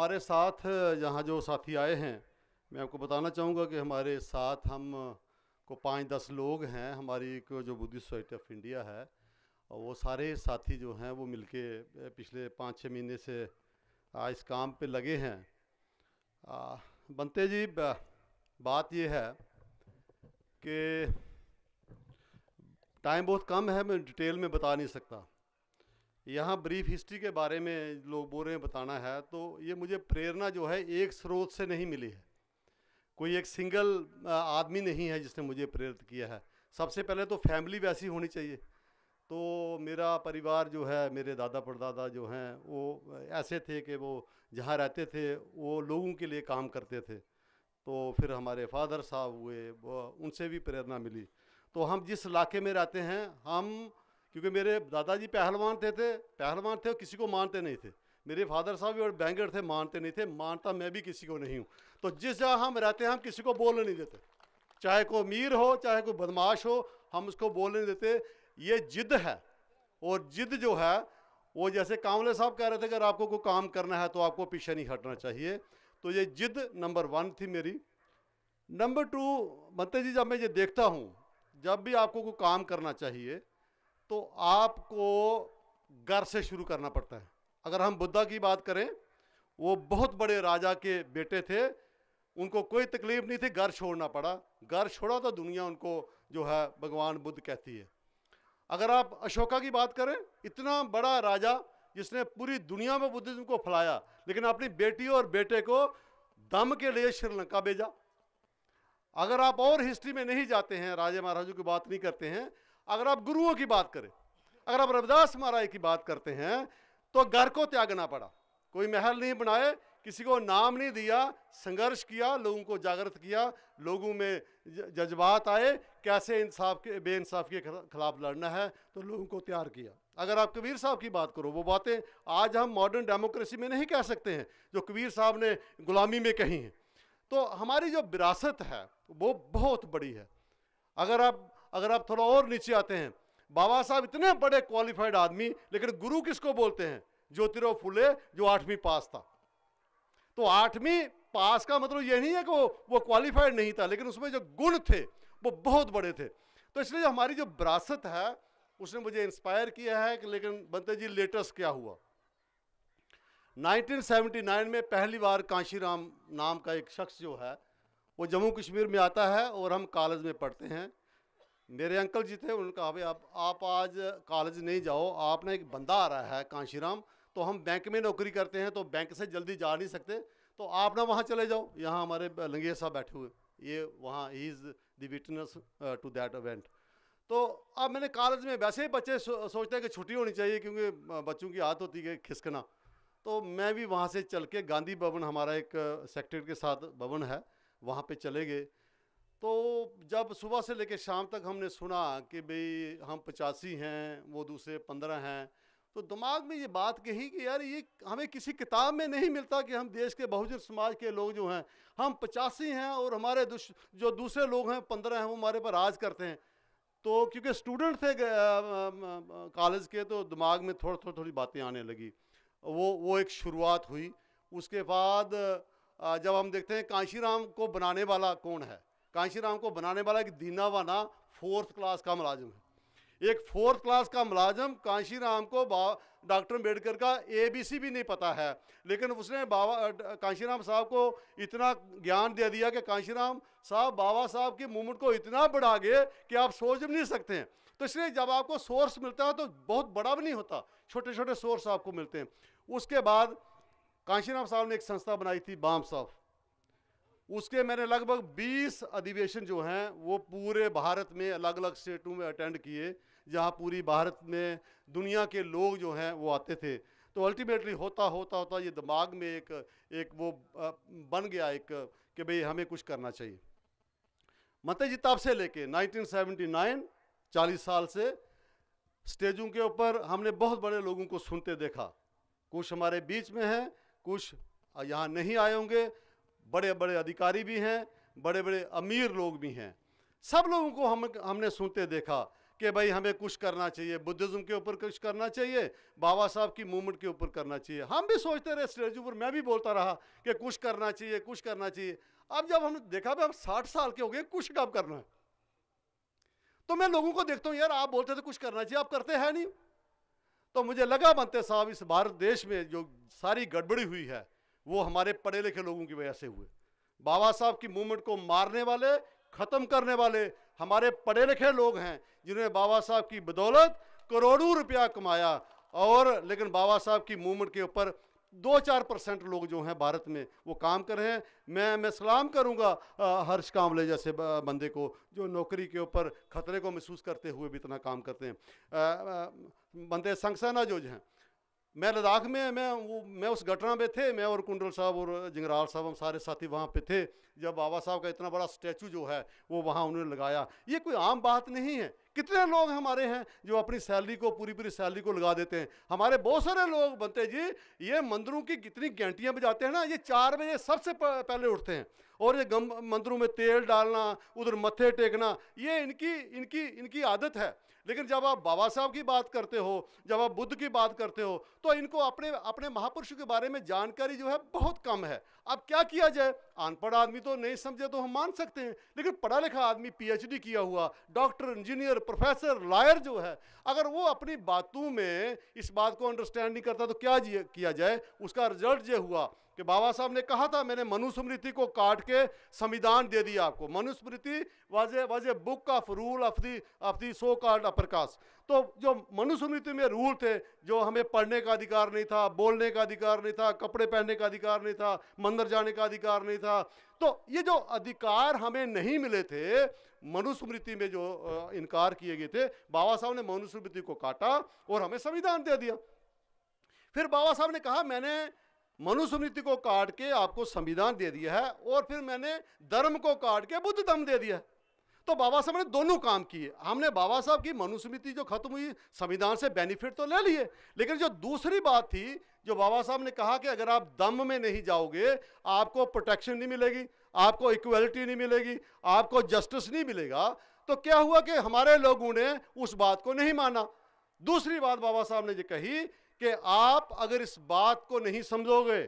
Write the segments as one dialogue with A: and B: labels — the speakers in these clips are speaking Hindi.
A: हमारे साथ यहाँ जो साथी आए हैं मैं आपको बताना चाहूँगा कि हमारे साथ हम को पाँच दस लोग हैं हमारी को जो बुद्धिस्ट सोसाइटी ऑफ इंडिया है वो सारे साथी जो हैं वो मिलके पिछले पाँच छः महीने से इस काम पे लगे हैं आ, बनते जी बात ये है कि टाइम बहुत कम है मैं डिटेल में बता नहीं सकता यहाँ ब्रीफ हिस्ट्री के बारे में लोग बोल रहे हैं बताना है तो ये मुझे प्रेरणा जो है एक स्रोत से नहीं मिली है कोई एक सिंगल आदमी नहीं है जिसने मुझे प्रेरित किया है सबसे पहले तो फैमिली वैसी होनी चाहिए तो मेरा परिवार जो है मेरे दादा परदादा जो हैं वो ऐसे थे कि वो जहाँ रहते थे वो लोगों के लिए काम करते थे तो फिर हमारे फादर साहब हुए उनसे भी प्रेरणा मिली तो हम जिस इलाके में रहते हैं हम क्योंकि मेरे दादाजी पहलवान थे थे पहलवान थे और किसी को मानते नहीं थे मेरे फादर साहब भी और बैंगर थे मानते नहीं थे मानता मैं भी किसी को नहीं हूँ तो जिस जगह हम रहते हैं हम किसी को बोलने नहीं देते चाहे कोई अमीर हो चाहे कोई बदमाश हो हम उसको बोलने नहीं देते ये जिद है और जिद जो है वो जैसे कांवले साहब कह रहे थे अगर आपको कोई काम करना है तो आपको पीछे नहीं हटना चाहिए तो ये जिद नंबर वन थी मेरी नंबर टू मंत्री मतलब जी जब मैं ये देखता हूँ जब भी आपको कोई काम करना चाहिए तो आपको घर से शुरू करना पड़ता है अगर हम बुद्धा की बात करें वो बहुत बड़े राजा के बेटे थे उनको कोई तकलीफ नहीं थी घर छोड़ना पड़ा घर छोड़ा तो दुनिया उनको जो है भगवान बुद्ध कहती है अगर आप अशोका की बात करें इतना बड़ा राजा जिसने पूरी दुनिया में बुद्धिज्म को फैलाया लेकिन अपनी बेटी और बेटे को दम के लिए श्रीलंका भेजा अगर आप और हिस्ट्री में नहीं जाते हैं राजे महाराजों की बात नहीं करते हैं अगर आप गुरुओं की बात करें अगर आप रविदास महाराज की बात करते हैं तो घर को त्यागना पड़ा कोई महल नहीं बनाए किसी को नाम नहीं दिया संघर्ष किया लोगों को जागृत किया लोगों में जज्बात आए कैसे इंसाफ के इंसाफ़ के खिलाफ लड़ना है तो लोगों को तैयार किया अगर आप कबीर साहब की बात करो वो बातें आज हम मॉडर्न डेमोक्रेसी में नहीं कह सकते हैं जो कबीर साहब ने गुलामी में कही हैं तो हमारी जो विरासत है वो बहुत बड़ी है अगर आप अगर आप थोड़ा और नीचे आते हैं बाबा साहब इतने बड़े क्वालिफाइड आदमी लेकिन गुरु किसको बोलते हैं ज्योतिराव फुले जो आठवीं पास था तो आठवीं पास का मतलब यह नहीं है कि वो वो क्वालिफाइड नहीं था लेकिन उसमें जो गुण थे वो बहुत बड़े थे तो इसलिए हमारी जो विरासत है उसने मुझे इंस्पायर किया है कि लेकिन बनते जी लेटेस्ट क्या हुआ 1979 में पहली बार कांशीराम नाम का एक शख्स जो है वो जम्मू कश्मीर में आता है और हम कॉलेज में पढ़ते हैं मेरे अंकल जी थे उन्होंने कहा भाई आप आप आज कॉलेज नहीं जाओ आपने एक बंदा आ रहा है कांशीराम तो हम बैंक में नौकरी करते हैं तो बैंक से जल्दी जा नहीं सकते तो आप ना वहाँ चले जाओ यहाँ हमारे लंगेर साहब बैठे हुए ये वहाँ he is witness to that event तो अब मैंने कॉलेज में वैसे ही बच्चे सो, सोचते हैं कि छुट्टी होनी चाहिए क्योंकि uh, बच्चों की आदत होती है खिसकना तो मैं भी वहाँ से चल के गांधी भवन हमारा एक सेक्टर uh, के साथ भवन है वहाँ पे चले गए तो जब सुबह से लेकर शाम तक हमने सुना कि भाई हम पचासी हैं वो दूसरे पंद्रह हैं तो दिमाग में ये बात कही कि यार ये हमें किसी किताब में नहीं मिलता कि हम देश के बहुजन समाज के लोग जो हैं हम पचासी हैं और हमारे जो दूसरे लोग हैं पंद्रह हैं वो हमारे पर राज करते हैं तो क्योंकि स्टूडेंट थे कॉलेज के तो दिमाग में थोड़ा थोड़ी थोड़ी बातें आने लगी वो वो एक शुरुआत हुई उसके बाद जब हम देखते हैं कांशीराम को बनाने वाला कौन है कांशीराम को बनाने वाला एक दीनावाना फोर्थ क्लास का मुलाजम है एक फोर्थ क्लास का मुलाजम कांशीराम को डॉक्टर अम्बेडकर का ए बी सी भी नहीं पता है लेकिन उसने बाबा कांशीराम साहब को इतना ज्ञान दे दिया कि कांशीराम साहब बाबा साहब के मूवमेंट को इतना बढ़ा गए कि आप सोच भी नहीं सकते हैं तो इसलिए जब आपको सोर्स मिलता है तो बहुत बड़ा भी नहीं होता छोटे छोटे सोर्स आपको मिलते हैं उसके बाद कांशीराम साहब ने एक संस्था बनाई थी बाम साहब उसके मैंने लगभग 20 अधिवेशन जो हैं वो पूरे भारत में अलग अलग स्टेटों में अटेंड किए जहाँ पूरी भारत में दुनिया के लोग जो हैं वो आते थे तो अल्टीमेटली होता होता होता ये दिमाग में एक एक वो बन गया एक कि भाई हमें कुछ करना चाहिए मत जी तब से लेके 1979 40 साल से स्टेजों के ऊपर हमने बहुत बड़े लोगों को सुनते देखा कुछ हमारे बीच में हैं कुछ यहाँ नहीं आए होंगे बड़े बड़े अधिकारी भी हैं बड़े बड़े अमीर लोग भी हैं सब लोगों को हम हमने सुनते देखा कि भाई हमें कुछ करना चाहिए बुद्धिज़्म के ऊपर कुछ करना चाहिए बाबा साहब की मूवमेंट के ऊपर करना चाहिए हम भी सोचते रहे स्टेज ऊपर मैं भी बोलता रहा कि कुछ करना चाहिए कुछ करना चाहिए अब जब हमने देखा भाई हम साठ साल के हो गए कुछ कब करना है तो मैं लोगों को देखता हूँ यार आप बोलते थे कुछ करना चाहिए आप करते हैं नहीं तो मुझे लगा बनते साहब इस भारत देश में जो सारी गड़बड़ी हुई है वो हमारे पढ़े लिखे लोगों की वजह से हुए बाबा साहब की मूवमेंट को मारने वाले ख़त्म करने वाले हमारे पढ़े लिखे लोग हैं जिन्होंने बाबा साहब की बदौलत करोड़ों रुपया कमाया और लेकिन बाबा साहब की मूवमेंट के ऊपर दो चार परसेंट लोग जो हैं भारत में वो काम कर रहे हैं मैं मैं सलाम करूंगा हर्ष कांवले जैसे बंदे को जो नौकरी के ऊपर खतरे को महसूस करते हुए भी इतना काम करते हैं आ, आ, बंदे संगसेना जो हैं मैं लद्दाख में मैं वो मैं उस घटना में थे मैं और कुंडल साहब और जिंगराल साहब हम सारे साथी वहाँ पे थे जब बाबा साहब का इतना बड़ा स्टैचू जो है वो वहाँ उन्होंने लगाया ये कोई आम बात नहीं है कितने लोग हमारे हैं जो अपनी सैलरी को पूरी पूरी सैलरी को लगा देते हैं हमारे बहुत सारे लोग बनते जी ये मंदिरों की कितनी घंटियाँ बजाते हैं ना ये चार बजे सबसे पहले उठते हैं और ये गम मंदिरों में तेल डालना उधर मत्थे टेकना ये इनकी इनकी इनकी आदत है लेकिन जब आप बाबा साहब की बात करते हो जब आप बुद्ध की बात करते हो तो इनको अपने अपने महापुरुषों के बारे में जानकारी जो है बहुत कम है अब क्या किया जाए अनपढ़ आदमी तो नहीं समझे तो हम मान सकते हैं लेकिन पढ़ा लिखा आदमी पीएचडी किया हुआ डॉक्टर इंजीनियर प्रोफेसर लॉयर जो है अगर वो अपनी बातों में इस बात को अंडरस्टैंड नहीं करता तो क्या किया जाए उसका रिजल्ट जो हुआ कि बाबा साहब ने कहा था मैंने मनुस्मृति को काट के संविधान दे दिया आपको Manusmriti was a was a book of rule of the of the so कार्ड प्रकाश तो जो मनुस्मृति में रूल थे जो हमें पढ़ने का अधिकार नहीं था बोलने का अधिकार नहीं था कपड़े पहनने का अधिकार नहीं था मंदिर जाने का अधिकार नहीं था तो ये जो अधिकार हमें नहीं मिले थे मनुस्मृति में जो इनकार किए गए थे बाबा साहब ने मनुस्मृति को काटा और हमें संविधान दे दिया फिर बाबा साहब ने कहा मैंने मनुस्मृति को काट के आपको संविधान दे दिया है और फिर मैंने धर्म को काट के बुद्ध धर्म दे दिया है तो बाबा साहब ने दोनों काम किए हमने बाबा साहब की मनुस्मृति जो खत्म हुई संविधान से बेनिफिट तो ले लिए लेकिन जो दूसरी बात थी जो बाबा साहब ने कहा कि अगर आप दम में नहीं जाओगे आपको प्रोटेक्शन नहीं मिलेगी आपको इक्वलिटी नहीं मिलेगी आपको जस्टिस नहीं मिलेगा तो क्या हुआ कि हमारे लोगों ने उस बात को नहीं माना दूसरी बात बाबा साहब ने जो कही कि आप अगर इस बात को नहीं समझोगे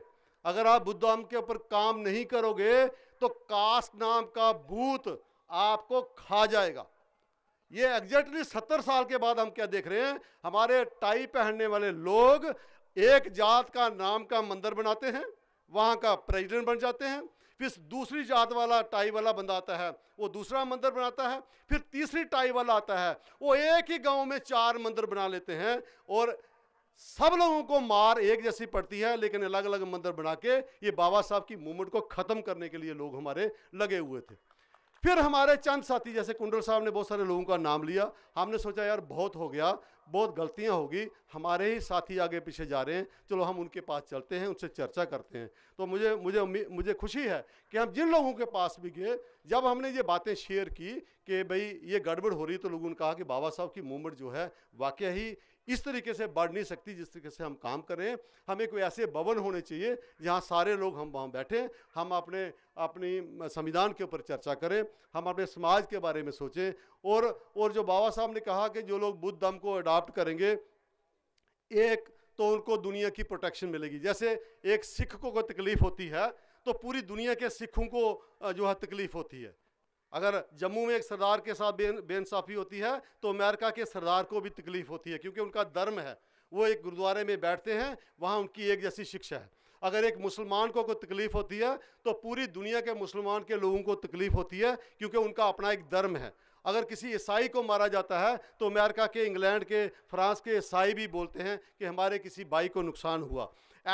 A: अगर आप बुद्धाम के ऊपर काम नहीं करोगे तो कास्ट नाम का भूत आपको खा जाएगा ये एग्जैक्टली सत्तर साल के बाद हम क्या देख रहे हैं हमारे टाई पहनने वाले लोग एक जात का नाम का मंदिर बनाते हैं वहाँ का प्रेसिडेंट बन जाते हैं फिर दूसरी जात वाला टाई वाला बंदा आता है वो दूसरा मंदिर बनाता है फिर तीसरी टाई वाला आता है वो एक ही गांव में चार मंदिर बना लेते हैं और सब लोगों को मार एक जैसी पड़ती है लेकिन अलग अलग मंदिर बना के ये बाबा साहब की मूवमेंट को ख़त्म करने के लिए लोग हमारे लगे हुए थे फिर हमारे चंद साथी जैसे कुंडल साहब ने बहुत सारे लोगों का नाम लिया हमने सोचा यार बहुत हो गया बहुत गलतियां होगी हमारे ही साथी आगे पीछे जा रहे हैं चलो हम उनके पास चलते हैं उनसे चर्चा करते हैं तो मुझे मुझे मुझे खुशी है कि हम जिन लोगों के पास भी गए जब हमने ये बातें शेयर की कि भाई ये गड़बड़ हो रही तो लोगों ने कहा कि बाबा साहब की मूवमेंट जो है वाकई ही इस तरीके से बढ़ नहीं सकती जिस तरीके से हम काम कर रहे हैं हमें कोई ऐसे भवन होने चाहिए जहाँ सारे लोग हम वहाँ बैठें हम अपने अपनी संविधान के ऊपर चर्चा करें हम अपने समाज के बारे में सोचें और और जो बाबा साहब ने कहा कि जो लोग बुद्ध धर्म को अडॉप्ट करेंगे एक तो उनको दुनिया की प्रोटेक्शन मिलेगी जैसे एक सिख को कोई तकलीफ़ होती है तो पूरी दुनिया के सिखों को जो है तकलीफ़ होती है अगर जम्मू में एक सरदार के साथ बे बेइंसाफ़ी होती है तो अमेरिका के सरदार को भी तकलीफ़ होती है क्योंकि उनका धर्म है वो एक गुरुद्वारे में बैठते हैं वहाँ उनकी एक जैसी शिक्षा है अगर एक मुसलमान को कोई तकलीफ़ होती है तो पूरी दुनिया के मुसलमान के लोगों को तकलीफ़ होती है क्योंकि उनका अपना एक धर्म है अगर किसी ईसाई को मारा जाता है तो अमेरिका के इंग्लैंड के फ्रांस के ईसाई भी बोलते हैं कि हमारे किसी भाई को नुकसान हुआ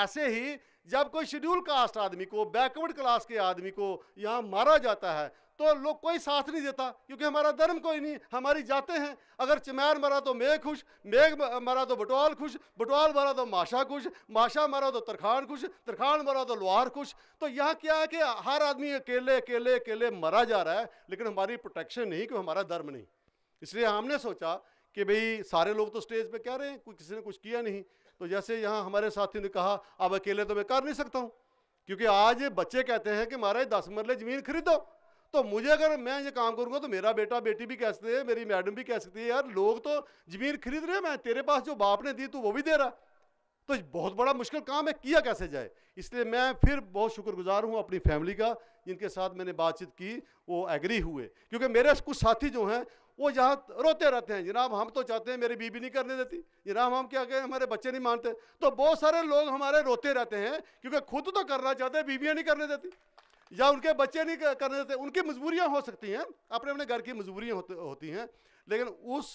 A: ऐसे ही जब कोई शेड्यूल कास्ट आदमी को बैकवर्ड क्लास के आदमी को यहाँ मारा जाता है तो लोग कोई साथ नहीं देता क्योंकि हमारा धर्म कोई नहीं हमारी जाते हैं अगर चमैर मरा तो मैं खुश मेघ मरा तो बटवाल खुश बटवाल मरा तो माशा खुश माशा मरा तो तरखान खुश तरखान मरा तो लोहार खुश तो यहाँ क्या है कि हर आदमी अकेले अकेले अकेले मरा जा रहा है लेकिन हमारी प्रोटेक्शन नहीं कि हमारा धर्म नहीं इसलिए हमने सोचा कि भाई सारे लोग तो स्टेज पर कह रहे हैं कोई किसी ने कुछ किया नहीं तो जैसे यहाँ हमारे साथी ने कहा अब अकेले तो मैं कर नहीं सकता हूँ क्योंकि आज बच्चे कहते हैं कि महाराज दस मरले ज़मीन खरीदो तो मुझे अगर मैं ये काम करूँगा तो मेरा बेटा बेटी भी कह सकते हैं मेरी मैडम भी कह सकती है यार लोग तो ज़मीन खरीद रहे हैं मैं तेरे पास जो बाप ने दी तू वो भी दे रहा तो बहुत बड़ा मुश्किल काम है किया कैसे जाए इसलिए मैं फिर बहुत शुक्रगुजार हूँ अपनी फैमिली का जिनके साथ मैंने बातचीत की वो एग्री हुए क्योंकि मेरे कुछ साथी जो हैं वो यहाँ रोते रहते हैं जनाब हम तो चाहते हैं मेरी बीबी नहीं करने देती जनाब हम क्या कहें हमारे बच्चे नहीं मानते तो बहुत सारे लोग हमारे रोते रहते हैं क्योंकि खुद तो करना चाहते हैं बीबियाँ नहीं करने देती या उनके बच्चे नहीं करने देते उनकी मजबूरियां हो सकती हैं अपने अपने घर की मजबूरियां होती हैं लेकिन उस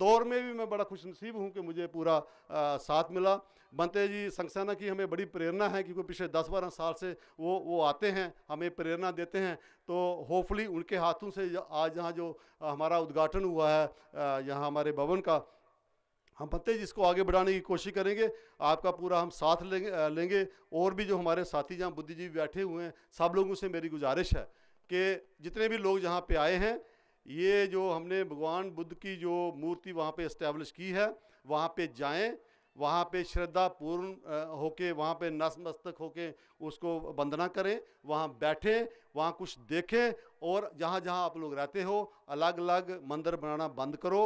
A: दौर में भी मैं बड़ा खुश नसीब हूँ कि मुझे पूरा आ, साथ मिला बनते जी संगसेना की हमें बड़ी प्रेरणा है क्योंकि पिछले दस बारह साल से वो वो आते हैं हमें प्रेरणा देते हैं तो होपफुली उनके हाथों से आज यहाँ जो हमारा उद्घाटन हुआ है यहाँ हमारे भवन का हम पत्ते जिसको आगे बढ़ाने की कोशिश करेंगे आपका पूरा हम साथ लेंगे लेंगे और भी जो हमारे साथी जहाँ बुद्धिजीवी बैठे हुए हैं सब लोगों से मेरी गुजारिश है कि जितने भी लोग जहाँ पे आए हैं ये जो हमने भगवान बुद्ध की जो मूर्ति वहाँ पे इस्टेब्लिश की है वहाँ पे जाएं वहाँ पे श्रद्धा पूर्ण होके वहाँ पे नतमस्तक होके उसको वंदना करें वहाँ बैठें वहाँ कुछ देखें और जहाँ जहाँ आप लोग रहते हो अलग अलग मंदिर बनाना बंद करो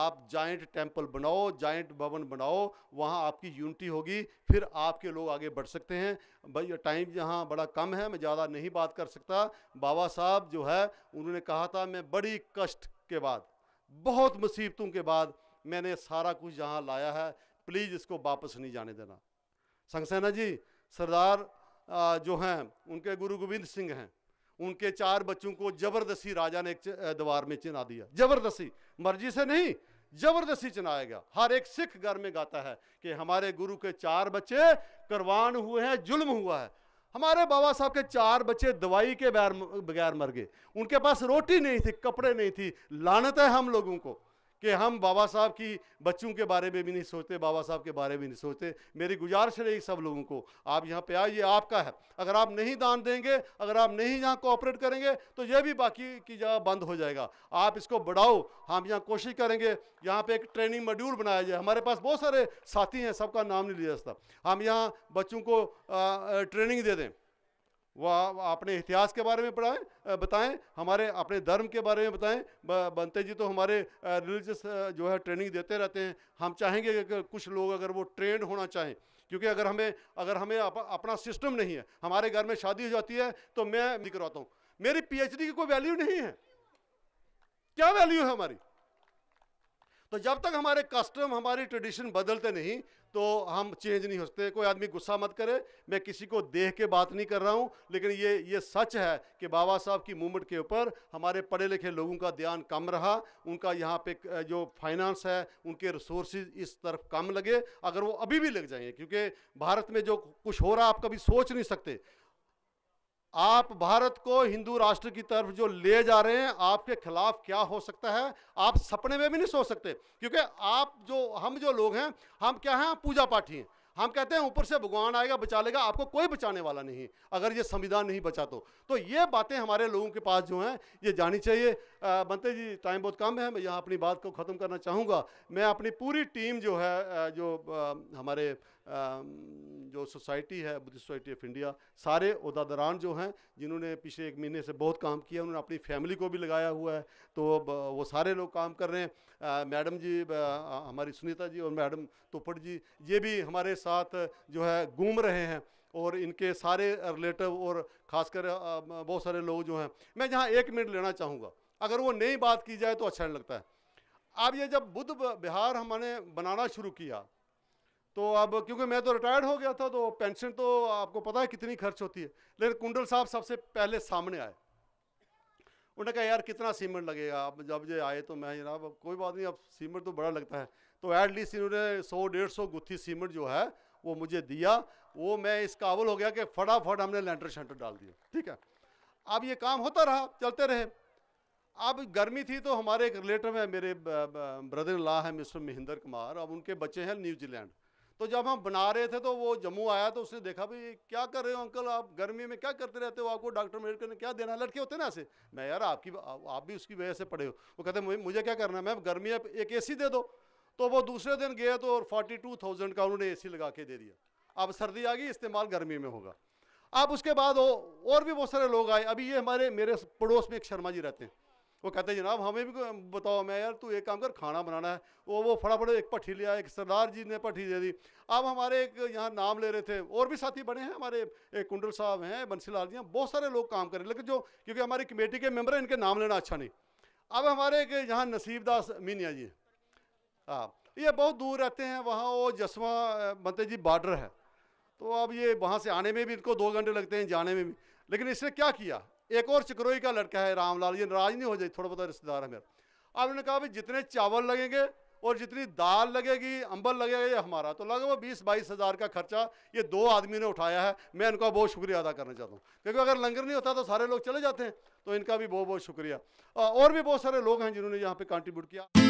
A: आप जाइंट टेम्पल बनाओ जाइंट भवन बनाओ वहाँ आपकी यूनिटी होगी फिर आपके लोग आगे बढ़ सकते हैं भाई टाइम यहाँ बड़ा कम है मैं ज़्यादा नहीं बात कर सकता बाबा साहब जो है उन्होंने कहा था मैं बड़ी कष्ट के बाद बहुत मुसीबतों के बाद मैंने सारा कुछ यहाँ लाया है प्लीज़ इसको वापस नहीं जाने देना संगसेना जी सरदार जो हैं उनके गुरु गोविंद सिंह हैं उनके चार बच्चों को जबरदस्ती राजा ने एक दीवार में चिना दिया जबरदस्ती मर्जी से नहीं जबरदस्ती चिनाया गया हर एक सिख घर में गाता है कि हमारे गुरु के चार बच्चे करवान हुए हैं जुल्म हुआ है हमारे बाबा साहब के चार बच्चे दवाई के बगैर बगैर मर गए उनके पास रोटी नहीं थी कपड़े नहीं थी लानत है हम लोगों को कि हम बाबा साहब की बच्चों के बारे में भी नहीं सोचते बाबा साहब के बारे में भी नहीं सोचते मेरी गुजारिश रहेगी सब लोगों को आप यहाँ पे आए ये आपका है अगर आप नहीं दान देंगे अगर आप नहीं यहाँ कोऑपरेट करेंगे तो यह भी बाकी की जगह बंद हो जाएगा आप इसको बढ़ाओ हम यहाँ कोशिश करेंगे यहाँ पे एक ट्रेनिंग मॉड्यूल बनाया जाए हमारे पास बहुत सारे साथी हैं सबका नाम नहीं लिया जाता हम यहाँ बच्चों को ट्रेनिंग दे दें वह अपने इतिहास के बारे में पढ़ाएं बताएं हमारे अपने धर्म के बारे में बताएं बनते जी तो हमारे रिलीजियस जो है ट्रेनिंग देते रहते हैं हम चाहेंगे कि कुछ लोग अगर वो ट्रेंड होना चाहें क्योंकि अगर हमें अगर हमें अप, अपना सिस्टम नहीं है हमारे घर में शादी हो जाती है तो मैं करवाता हूँ मेरी पी की कोई वैल्यू नहीं है क्या वैल्यू है हमारी तो जब तक हमारे कस्टम हमारी ट्रेडिशन बदलते नहीं तो हम चेंज नहीं हो सकते कोई आदमी गुस्सा मत करे मैं किसी को देख के बात नहीं कर रहा हूँ लेकिन ये ये सच है कि बाबा साहब की मूवमेंट के ऊपर हमारे पढ़े लिखे लोगों का ध्यान कम रहा उनका यहाँ पे जो फाइनेंस है उनके रिसोर्स इस तरफ कम लगे अगर वो अभी भी लग जाएंगे क्योंकि भारत में जो कुछ हो रहा आप कभी सोच नहीं सकते आप भारत को हिंदू राष्ट्र की तरफ जो ले जा रहे हैं आपके खिलाफ क्या हो सकता है आप सपने में भी नहीं सोच सकते क्योंकि आप जो हम जो लोग हैं हम क्या हैं पूजा पाठी हैं हम कहते हैं ऊपर से भगवान आएगा बचा लेगा आपको कोई बचाने वाला नहीं अगर ये संविधान नहीं बचा तो, तो ये बातें हमारे लोगों के पास जो हैं ये जानी चाहिए बनते जी टाइम बहुत कम है मैं यहाँ अपनी बात को ख़त्म करना चाहूँगा मैं अपनी पूरी टीम जो है जो हमारे जो सोसाइटी है बुद्धिस्ट सोसाइटी ऑफ इंडिया सारे उहदादारान जो हैं जिन्होंने पिछले एक महीने से बहुत काम किया उन्होंने अपनी फैमिली को भी लगाया हुआ है तो वो सारे लोग काम कर रहे हैं मैडम जी हमारी सुनीता जी और मैडम तोपड़ जी ये भी हमारे साथ जो है घूम रहे हैं और इनके सारे रिलेटिव और ख़ासकर बहुत सारे लोग जो हैं मैं जहाँ एक मिनट लेना चाहूँगा अगर वो नई बात की जाए तो अच्छा नहीं लगता है अब ये जब बुद्ध बिहार हमने बनाना शुरू किया तो अब क्योंकि मैं तो रिटायर्ड हो गया था तो पेंशन तो आपको पता है कितनी खर्च होती है लेकिन कुंडल साहब सबसे पहले सामने आए उन्होंने कहा यार कितना सीमेंट लगेगा अब जब ये आए तो मैं जनाब कोई बात नहीं अब सीमेंट तो बड़ा लगता है तो एटलीस्ट इन्होंने सौ डेढ़ सौ गुत्थी सीमेंट जो है वो मुझे दिया वो मैं इस काबुल हो गया कि फटाफट हमने लेंटर शेंटर डाल दिया ठीक है अब ये काम होता रहा चलते रहे अब गर्मी थी तो हमारे एक रिलेटिव है मेरे ब्रदर ला है मिस्टर महेंद्र कुमार अब उनके बच्चे हैं न्यूजीलैंड तो जब हम बना रहे थे तो वो जम्मू आया तो उसने देखा भाई क्या कर रहे हो अंकल आप गर्मी में क्या करते रहते हो आपको डॉक्टर अम्बेडकर ने क्या देना लड़के होते ना ऐसे मैं यार आपकी आप भी उसकी वजह से पढ़े हो वो कहते मुझे क्या करना है मैं गर्मी अब एक ए दे दो तो वो दूसरे दिन गए तो और फोर्टी टू थाउजेंड का उन्होंने ए लगा के दे दिया अब सर्दी आ गई इस्तेमाल गर्मी में होगा अब उसके बाद वो और भी बहुत सारे लोग आए अभी ये हमारे मेरे पड़ोस में एक शर्मा जी रहते हैं वो कहते जनाब हमें भी बताओ मैं यार तू एक काम कर खाना बनाना है वो वो फटाफट एक पट्टी लिया एक सरदार जी ने पट्टी दे दी अब हमारे एक यहाँ नाम ले रहे थे और भी साथी बने हैं हमारे एक कुंडल साहब हैं बंसी लाल जी हैं बहुत सारे लोग काम कर रहे हैं लेकिन जो क्योंकि हमारी कमेटी के मेम्बर हैं इनके नाम लेना अच्छा नहीं अब हमारे एक यहाँ नसीबदास मीनिया जी हाँ ये बहुत दूर रहते हैं वहाँ वो जसवा मते जी बॉर्डर है तो अब ये वहाँ से आने में भी इनको दो घंटे लगते हैं जाने में भी लेकिन इसने क्या किया एक और चिकरोई का लड़का है रामलाल ये नाराज नहीं हो जाए थोड़ा बहुत रिश्तेदार है मेरा अब उन्होंने कहा भाई जितने चावल लगेंगे और जितनी दाल लगेगी अंबल लगेगा ये हमारा तो लगभग बीस बाईस हज़ार का खर्चा ये दो आदमी ने उठाया है मैं इनका बहुत शुक्रिया अदा करना चाहता हूँ क्योंकि अगर लंगर नहीं होता तो सारे लोग चले जाते हैं तो इनका भी बहुत बहुत शुक्रिया और भी बहुत सारे लोग हैं जिन्होंने यहाँ पर कंट्रीब्यूट किया